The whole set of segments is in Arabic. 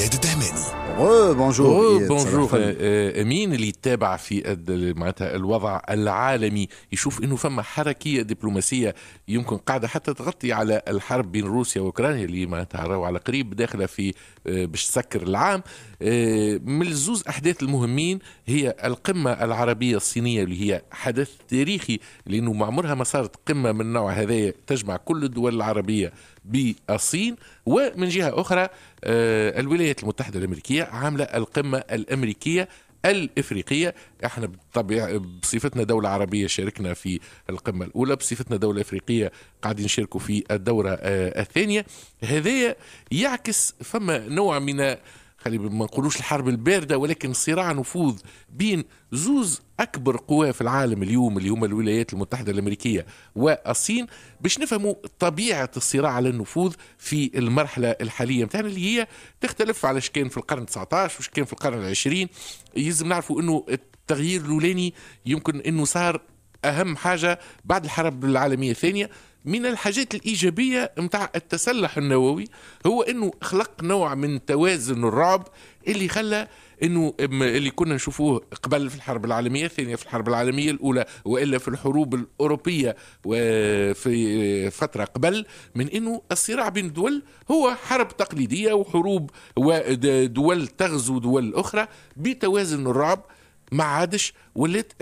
اياد الدهماني بونجور بونجور مين اللي تابع في معناتها الوضع العالمي يشوف انه فما حركيه دبلوماسيه يمكن قاعده حتى تغطي على الحرب بين روسيا واوكرانيا اللي معناتها راهو على قريب داخله في آه، باش تسكر العام آه، من الزوز احداث المهمين هي القمه العربيه الصينيه اللي هي حدث تاريخي لانه ما عمرها ما صارت قمه من النوع هذايا تجمع كل الدول العربيه بالصين ومن جهة أخرى آه، الولايات المتحدة الأمريكية عاملة القمة الأمريكية الافريقيه احنا بطبيعه بصفتنا دوله عربيه شاركنا في القمه الاولى بصفتنا دوله افريقيه قاعدين نشاركوا في الدوره آه، الثانيه هذا يعكس فما نوع من خلي يعني ما نقولوش الحرب البارده ولكن صراع نفوذ بين زوز اكبر قوى في العالم اليوم اللي هما الولايات المتحده الامريكيه والصين باش نفهموا طبيعه الصراع على النفوذ في المرحله الحاليه نتاعنا اللي هي تختلف على كان في القرن 19 وش كان في القرن العشرين يلزم نعرفوا انه التغيير الاولاني يمكن انه صار اهم حاجه بعد الحرب العالميه الثانيه من الحاجات الإيجابية متاع التسلح النووي هو أنه خلق نوع من توازن الرعب اللي خلى انه اللي كنا نشوفوه قبل في الحرب العالميه الثانيه في الحرب العالميه الاولى والا في الحروب الاوروبيه وفي فتره قبل من انه الصراع بين الدول هو حرب تقليديه وحروب ودول تغزو دول اخرى بتوازن الرعب ما عادش ولات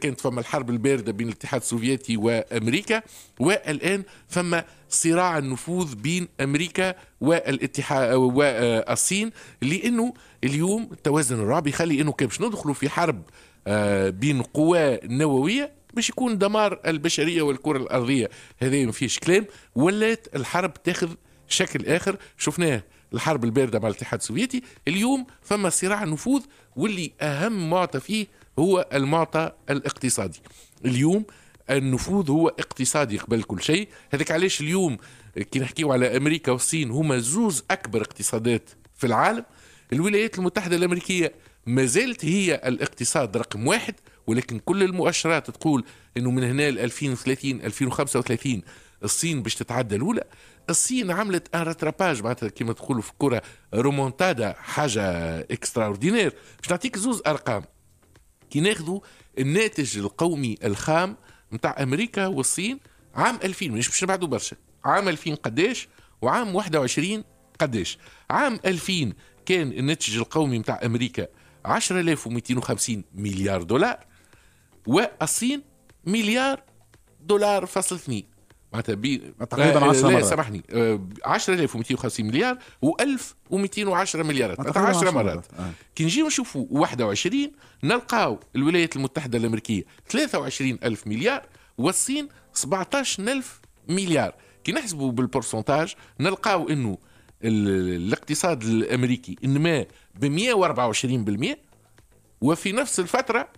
كانت فما الحرب البارده بين الاتحاد السوفيتي وامريكا والان فما صراع النفوذ بين امريكا والاتحاد والصين لانه اليوم التوازن الرعبي يخلي انه كان باش ندخلوا في حرب آه، بين قوى نوويه باش يكون دمار البشريه والكره الارضيه هذا ما فيش كلام ولات الحرب تاخذ شكل اخر شفناه الحرب البارده مع الاتحاد السوفيتي اليوم فما صراع نفوذ واللي أهم معطى فيه هو المعطى الاقتصادي اليوم النفوذ هو اقتصادي قبل كل شيء هذاك علاش اليوم كي نحكيو على أمريكا والصين هما زوز أكبر اقتصادات في العالم الولايات المتحدة الأمريكية ما زالت هي الاقتصاد رقم واحد ولكن كل المؤشرات تقول انه من هنا ل 2030 2035 الصين باش تتعدى الاولى الصين عملت ان رتراباج معناتها كيما تقولوا في الكره رومونتادا حاجه اكسترا اوردينير باش نعطيك زوز ارقام كي ناخذوا الناتج القومي الخام نتاع امريكا والصين عام 2000 مش باش نبعدوا برشا عام 2000 قداش وعام 21 قداش عام 2000 كان الناتج القومي نتاع امريكا 10250 مليار دولار والصين مليار دولار فاصل اثنين آه، معناتها تقريبا 10 مرات لا سامحني 10250 مليار و1210 مليارات معناتها 10 مرات آه. كي نجيو نشوفوا 21 نلقاو الولايات المتحده الامريكيه 23000 مليار والصين 17000 مليار كي نحسبوا بالبرسنتاج نلقاو انه الاقتصاد الامريكي انما ب 124% وفي نفس الفتره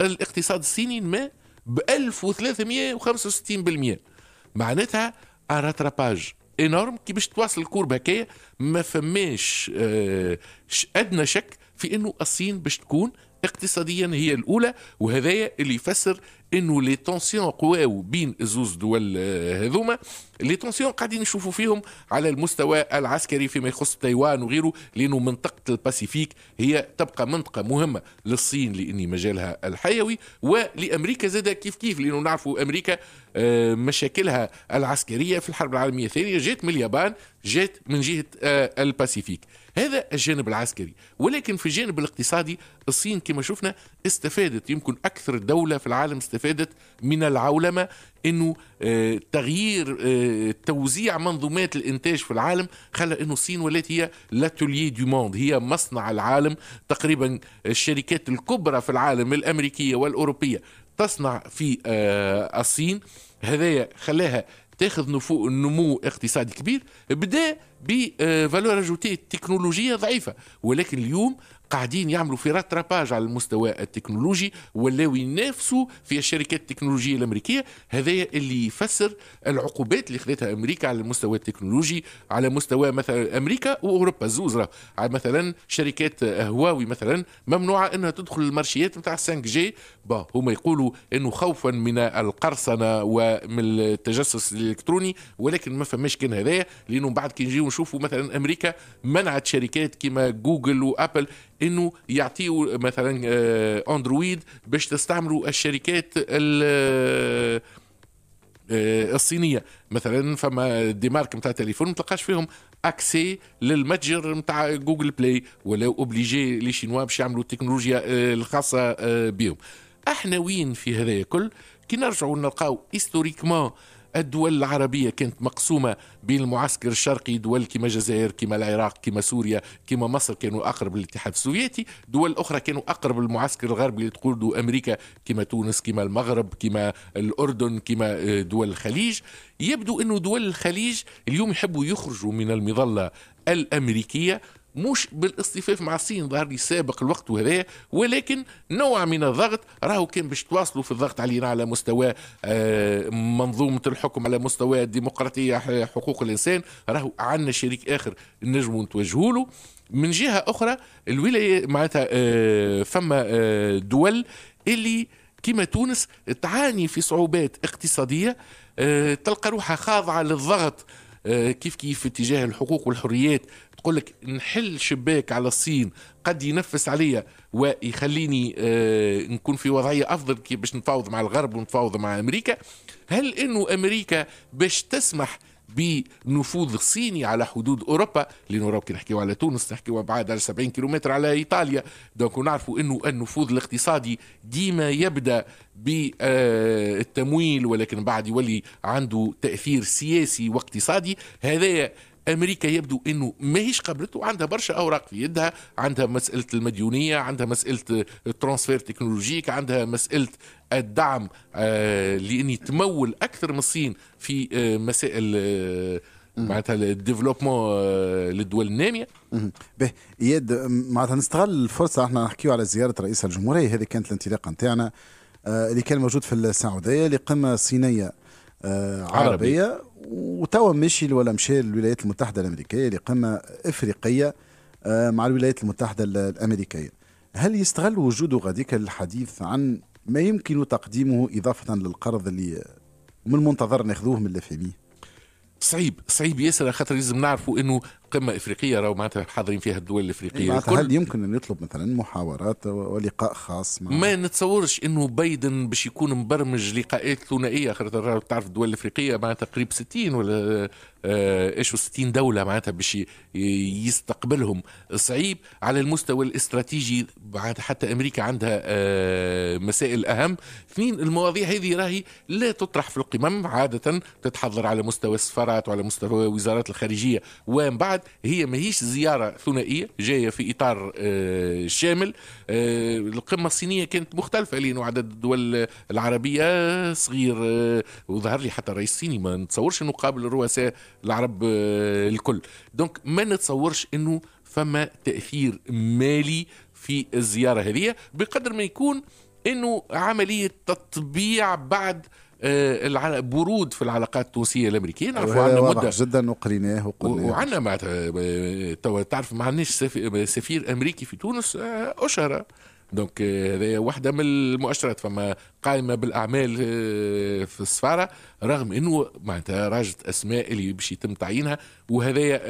الاقتصاد الصيني انما ب 1365% معناتها ان انورم كي باش تواصل الكورب هكايا ما فماش آه، ادنى شك في انه الصين باش تكون اقتصاديا هي الاولى وهذايا اللي يفسر انه لي تونسيون قواو بين الزوز دول آه، هذوما لي تونسيون قاعدين نشوفوا فيهم على المستوى العسكري فيما يخص تايوان وغيره لانه منطقه الباسيفيك هي تبقى منطقه مهمه للصين لاني مجالها الحيوي ولامريكا زادة كيف كيف لانه نعرفوا امريكا آه، مشاكلها العسكريه في الحرب العالميه الثانيه جات من اليابان جات من جهه آه، الباسيفيك هذا الجانب العسكري ولكن في الجانب الاقتصادي الصين كما شفنا استفادت يمكن أكثر دولة في العالم استفادت من العولمة أنه آه، تغيير آه، توزيع منظومات الإنتاج في العالم خلى أنه الصين ولات هي لاتوليي دو موند هي مصنع العالم تقريبا الشركات الكبرى في العالم الأمريكية والأوروبية تصنع في آه، الصين هذايا خلاها تاخذ نمو اقتصادي كبير بدا بفالور اجوتي تكنولوجيه ضعيفه ولكن اليوم قاعدين يعملوا في راتراباج على المستوى التكنولوجي ولاو ينافسوا في الشركات التكنولوجيه الامريكيه هذا اللي يفسر العقوبات اللي خذتها امريكا على المستوى التكنولوجي على مستوى مثلا امريكا واوروبا زوز على مثلا شركات هواوي مثلا ممنوعه انها تدخل المارشيات نتاع 5 جي با هما يقولوا انه خوفا من القرصنه ومن التجسس الالكتروني ولكن ما فماش كان هذايا لانه بعد كي ونشوفوا مثلا امريكا منعت شركات كما جوجل وابل انه يعطيوا مثلا آه، اندرويد باش تستعملوا الشركات آه، الصينيه مثلا فما ديمارك نتاع تليفون ما تلقاش فيهم اكسي للمتجر نتاع جوجل بلاي ولا اوبليجي لي شينوا باش يعملوا التكنولوجيا آه، الخاصه بهم احنا وين في هذا كل كي نرجعوا نلقاو هيستوريكمون الدول العربية كانت مقسومة بين المعسكر الشرقي دول كما الجزائر كما العراق كما سوريا كما مصر كانوا أقرب للاتحاد السوفيتي دول أخرى كانوا أقرب للمعسكر الغربي اللي تقوده أمريكا كما تونس كما المغرب كما الأردن كما آه، دول الخليج يبدو أن دول الخليج اليوم يحبوا يخرجوا من المظلة الأمريكية مش بالاصطفاف مع الصين ظهر لي سابق الوقت وهذا ولكن نوع من الضغط راهو كان باش تواصلوا في الضغط علينا على مستوى آه، منظومه الحكم على مستوى الديمقراطيه حقوق الانسان راهو عندنا شريك اخر نجموا نتوجهوا له من جهه اخرى الولايه معناتها آه، فما آه، دول اللي كما تونس تعاني في صعوبات اقتصاديه تلقى روحها خاضعه للضغط كيف كيف اتجاه الحقوق والحريات يقول لك نحل شباك على الصين قد ينفس عليا ويخليني آه، نكون في وضعية أفضل كي باش نتفاوض مع الغرب ونتفاوض مع أمريكا هل أنه أمريكا باش تسمح بنفوذ صيني على حدود اوروبا لانه راهو كي نحكيو على تونس نحكيو بعد على 70 كيلومتر على ايطاليا دونك نعرفوا انه النفوذ الاقتصادي ديما يبدا بالتمويل آه، ولكن بعد يولي عنده تاثير سياسي واقتصادي هذا امريكا يبدو انه ماهيش قبلته عندها برشا اوراق في يدها عندها مساله المديونيه عندها مساله الترانسفير تكنولوجيك عندها مساله الدعم آه، لان تمول اكثر من الصين في آه، مسائل آه، معناتها الديفلوبمون للدول الناميه به اياد معناتها نستغل الفرصه احنا نحكيو على زياره رئيس الجمهوريه هذه كانت الانطلاقه نتاعنا اللي كان موجود في السعوديه لقمه صينيه عربيه وتوا مشي ولا مشى للولايات المتحده الامريكيه لقمه افريقيه آه، مع الولايات المتحده الامريكيه هل يستغل وجوده غاديك للحديث عن ما يمكن تقديمه اضافه للقرض اللي من المنتظر ناخذوه من لافامي صعيب صعيب ياسر خاطر لازم نعرفوا انه قمه افريقيه راهو معناتها حاضرين فيها الدول الافريقيه معناتها يعني هل يمكن ان يطلب مثلا محاورات ولقاء خاص مع ما نتصورش انه بايدن باش يكون مبرمج لقاءات ثنائيه خاطر تعرف الدول الافريقيه معناتها قريب 60 ولا آه، ايش 60 دوله معناتها باش يستقبلهم صعيب على المستوى الاستراتيجي معناتها حتى امريكا عندها آه، مسائل اهم اثنين المواضيع هذه راهي لا تطرح في القمم عاده تتحضر على مستوى السفارات وعلى مستوى وزارات الخارجيه ومن بعد هي ماهيش زيارة ثنائية جاية في إطار آه، شامل آه، القمة الصينية كانت مختلفة لأنه عدد الدول العربية صغير آه، وظهر لي حتى الرئيس الصيني ما نتصورش أنه قابل الرؤساء العرب الكل دونك ما نتصورش أنه فما تأثير مالي في الزيارة هذه بقدر ما يكون أنه عملية تطبيع بعد آه، برود في العلاقات التونسيه الامريكيه نعرفوا عندنا مده جدا وقريناه وقلناه وعندنا مع آه، توا تعرف ما عندناش سفير امريكي في تونس آه، اشهر دونك هذه واحده من المؤشرات فما قائمه بالاعمال في السفاره رغم انه معناتها راجت اسماء اللي باش يتم تعيينها وهذا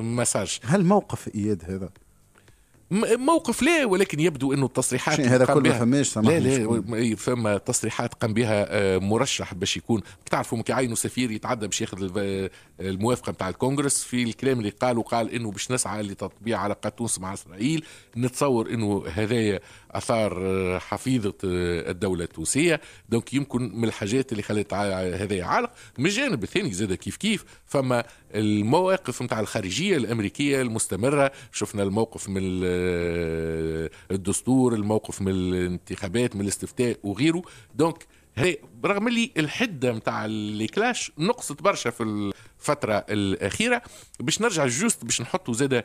مساج هل موقف اياد هذا؟ موقف لا ولكن يبدو انه التصريحات هذا كله بها فماش لا لا فما تصريحات قام بها آه، مرشح باش يكون تعرفوا كيعينوا سفير يتعدى باش ياخذ الموافقه نتاع الكونغرس في الكلام اللي قالوا قال انه باش نسعى لتطبيع علاقات تونس مع اسرائيل نتصور انه هذايا اثار آه، حفيظه آه، الدوله التونسيه دونك يمكن من الحاجات اللي خلت هذايا عالق من الجانب الثاني زاد كيف كيف فما المواقف نتاع الخارجيه الامريكيه المستمره شفنا الموقف من الدستور الموقف من الانتخابات من الاستفتاء وغيره دونك هي برغم اللي الحده نتاع الكلاش نقصت برشا في الفتره الاخيره باش نرجع جوست باش نحطوا زاده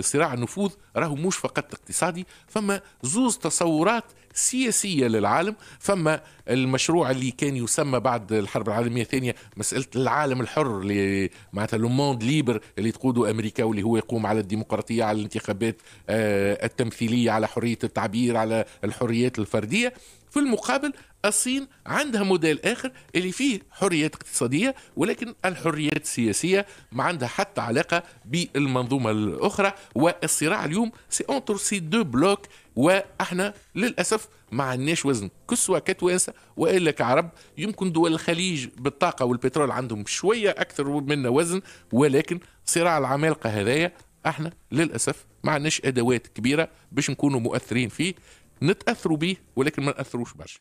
صراع النفوذ راهو مش فقط اقتصادي فما زوز تصورات سياسيه للعالم فما المشروع اللي كان يسمى بعد الحرب العالميه الثانيه مساله العالم الحر اللي معناتها لوموند ليبر اللي تقوده امريكا واللي هو يقوم على الديمقراطيه على الانتخابات آه، التمثيليه على حريه التعبير على الحريات الفرديه في المقابل الصين عندها موديل آخر اللي فيه حريات اقتصادية ولكن الحريات السياسية ما عندها حتى علاقة بالمنظومة الأخرى والصراع اليوم سي أونتر سي دو بلوك واحنا للاسف ما عندناش وزن كسوة كتوانسة والا كعرب يمكن دول الخليج بالطاقه والبترول عندهم شويه اكثر منا وزن ولكن صراع العمالقه هذايا احنا للاسف ما عندناش ادوات كبيره باش نكونوا مؤثرين فيه نتاثروا به ولكن ما ناثروش برشا